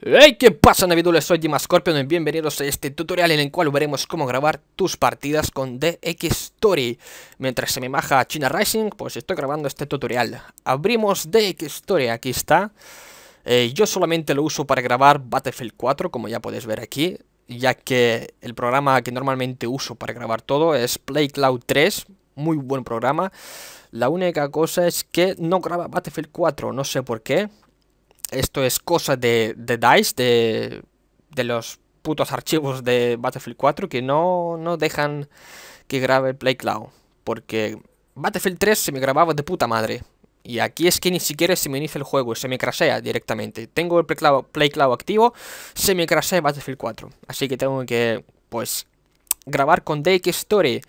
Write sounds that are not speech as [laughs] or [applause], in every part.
Hey, ¿qué pasa navidules? Soy Jimascorpio y bienvenidos a este tutorial en el cual veremos cómo grabar tus partidas con DX Story. Mientras se me maja China Rising, pues estoy grabando este tutorial. Abrimos DX Story, aquí está. Eh, yo solamente lo uso para grabar Battlefield 4, como ya podéis ver aquí, ya que el programa que normalmente uso para grabar todo es PlayCloud 3, muy buen programa. La única cosa es que no graba Battlefield 4, no sé por qué esto es cosa de, de DICE, de, de, los putos archivos de Battlefield 4 que no, no dejan que grabe el PlayCloud. Porque Battlefield 3 se me grababa de puta madre. Y aquí es que ni siquiera se me inicia el juego, se me crashea directamente. Tengo el PlayCloud activo, se me crashea Battlefield 4. Así que tengo que, pues, grabar con Deck Story.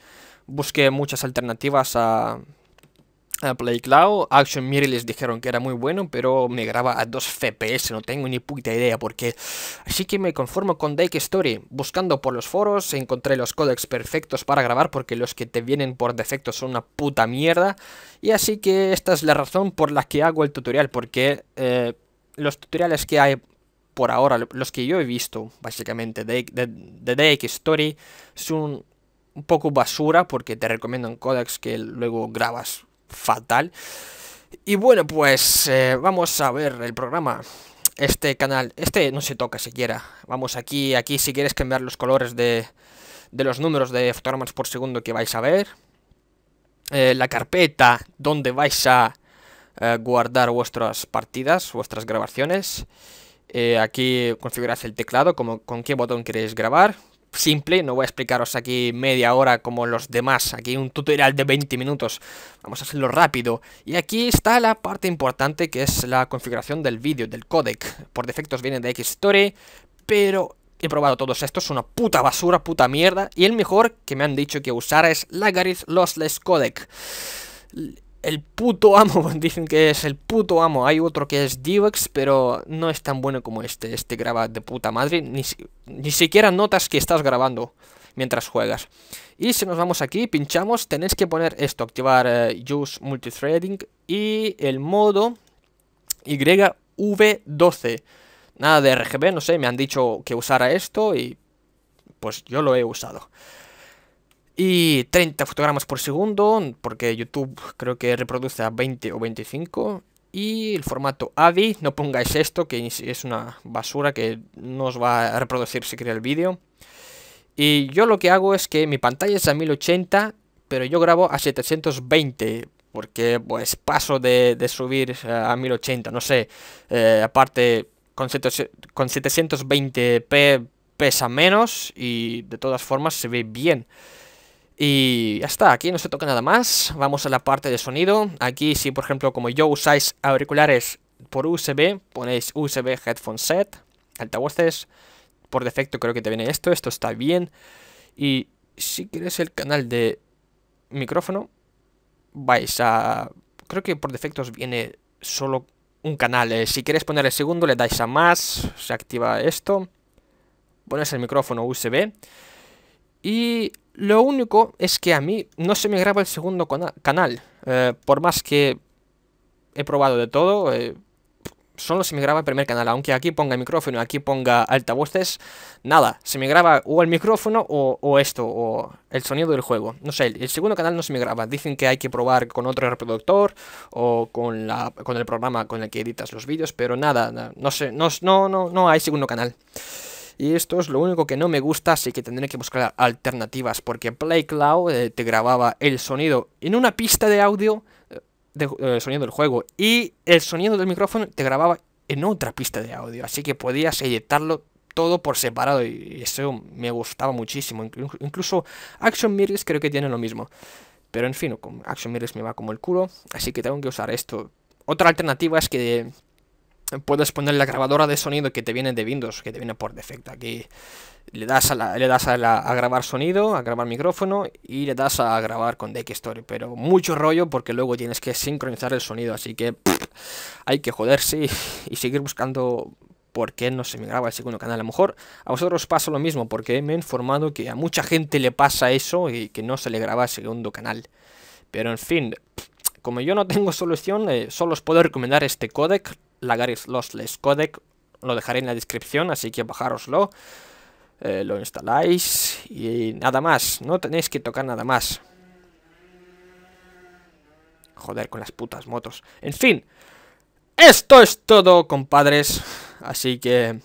Busqué muchas alternativas a, a PlayCloud. Action Mirror les dijeron que era muy bueno, pero me graba a 2 FPS, no tengo ni puta idea porque Así que me conformo con Deck Story. Buscando por los foros, encontré los codecs perfectos para grabar porque los que te vienen por defecto son una puta mierda. Y así que esta es la razón por la que hago el tutorial, porque eh, los tutoriales que hay por ahora, los que yo he visto, básicamente, de, de, Story, son un poco basura porque te recomiendan codecs que luego grabas fatal. Y bueno, pues eh, vamos a ver el programa. Este canal, este no se toca siquiera. Vamos aquí, aquí si quieres cambiar los colores de, los números de fotogramas por segundo que vais a ver. Eh, la carpeta donde vais a eh, guardar vuestras partidas, vuestras grabaciones. aquí configurarás el teclado, como, con qué botón queréis grabar simple, no voy a explicaros aquí media hora como los demás, aquí un tutorial de 20 minutos, vamos a hacerlo rápido. Y aquí está la parte importante que es la configuración del vídeo, del codec. Por defectos viene de Xstory, pero He probado todos estos, una puta basura, puta mierda. Y el mejor que me han dicho que usar es Lagaris Lossless Codec el puto amo, [laughs] dicen que es el puto amo. Hay otro que es divx pero no es tan bueno como este. Este graba de puta madre, ni, siquiera notas que estás grabando mientras juegas. Y si nos vamos aquí, pinchamos, tenéis que poner esto, activar eh, Use Multithreading y el modo YV12. Nada de RGB, no sé, me han dicho que usara esto y pues yo lo he usado y 30 fotogramas por segundo, porque YouTube creo que reproduce a 20 o 25. Y el formato AVI, no pongáis esto, que es una basura que no os va a reproducir si crea el vídeo. Y yo lo que hago es que mi pantalla es a 1080, pero yo grabo a 720, porque pues paso de, subir a 1080, no sé. Eh, aparte, con, con 720p pesa menos y de todas formas se ve bien. Y ya está, aquí no se toca nada más. Vamos a la parte de sonido. Aquí si por ejemplo como yo usáis auriculares por USB, ponéis USB Headphone Set, altavoces. Por defecto creo que te viene esto, esto está bien. Y si quieres el canal de micrófono, vais a... Creo que por defecto os viene solo un canal. Eh. si quieres poner el segundo, le dais a más, se activa esto. Pones el micrófono USB. Y lo único es que a mí no se me graba el segundo canal. Eh, por más que he probado de todo, eh, solo se me graba el primer canal. Aunque aquí ponga micrófono, aquí ponga altavoces, nada. Se me graba o el micrófono o, esto, o el sonido del juego. No sé, el segundo canal no se me graba. Dicen que hay que probar con otro reproductor o con, la, el programa con el que editas los vídeos, pero nada, no sé, no, no, no hay segundo canal. Y esto es lo único que no me gusta, así que tendré que buscar alternativas, porque Play Cloud eh, te grababa el sonido en una pista de audio, eh, eh, sonido del juego, y el sonido del micrófono te grababa en otra pista de audio, así que podías editarlo todo por separado y eso me gustaba muchísimo. Incluso Action Mirrors creo que tiene lo mismo. Pero en fin, Action Mirrors me va como el culo, así que tengo que usar esto. Otra alternativa es que puedes poner la grabadora de sonido que te viene de Windows, que te viene por defecto. Aquí le das a, le das a, grabar sonido, a grabar micrófono y le das a grabar con Story Pero mucho rollo porque luego tienes que sincronizar el sonido. Así que hay que joderse y, seguir buscando por qué no se me graba el segundo canal. A lo mejor a vosotros pasa lo mismo, porque me he informado que a mucha gente le pasa eso y que no se le graba el segundo canal. Pero en fin, como yo no tengo solución, eh, solo os puedo recomendar este codec Lagaris Lossless Codec. Lo dejaré en la descripción, así que bajároslo. Eh, lo instaláis y nada más. No tenéis que tocar nada más. Joder con las putas motos. En fin. Esto es todo, compadres. Así que...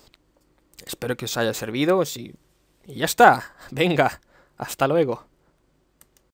Espero que os haya servido. Y ya está. Venga. Hasta luego.